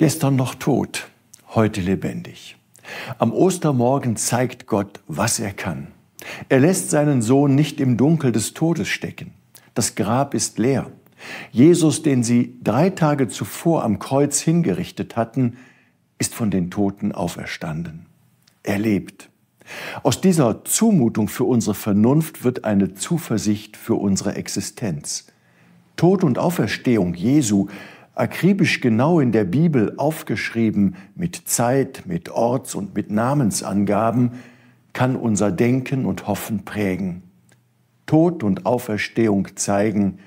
Gestern noch tot, heute lebendig. Am Ostermorgen zeigt Gott, was er kann. Er lässt seinen Sohn nicht im Dunkel des Todes stecken. Das Grab ist leer. Jesus, den sie drei Tage zuvor am Kreuz hingerichtet hatten, ist von den Toten auferstanden. Er lebt. Aus dieser Zumutung für unsere Vernunft wird eine Zuversicht für unsere Existenz. Tod und Auferstehung Jesu akribisch genau in der Bibel aufgeschrieben mit Zeit, mit Orts- und mit Namensangaben, kann unser Denken und Hoffen prägen. Tod und Auferstehung zeigen,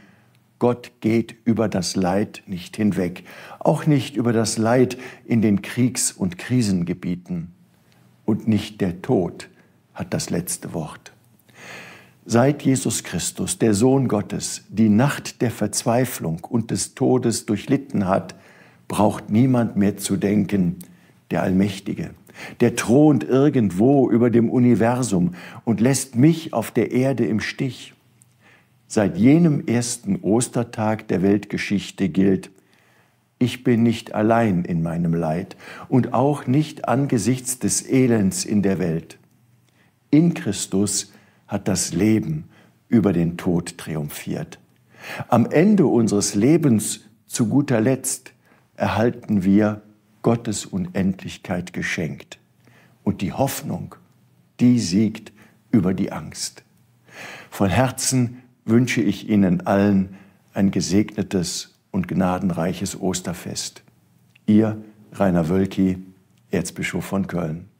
Gott geht über das Leid nicht hinweg, auch nicht über das Leid in den Kriegs- und Krisengebieten. Und nicht der Tod hat das letzte Wort. Seit Jesus Christus, der Sohn Gottes, die Nacht der Verzweiflung und des Todes durchlitten hat, braucht niemand mehr zu denken, der Allmächtige. Der thront irgendwo über dem Universum und lässt mich auf der Erde im Stich. Seit jenem ersten Ostertag der Weltgeschichte gilt, ich bin nicht allein in meinem Leid und auch nicht angesichts des Elends in der Welt. In Christus hat das Leben über den Tod triumphiert. Am Ende unseres Lebens zu guter Letzt erhalten wir Gottes Unendlichkeit geschenkt. Und die Hoffnung, die siegt über die Angst. Von Herzen wünsche ich Ihnen allen ein gesegnetes und gnadenreiches Osterfest. Ihr Rainer Wölki, Erzbischof von Köln.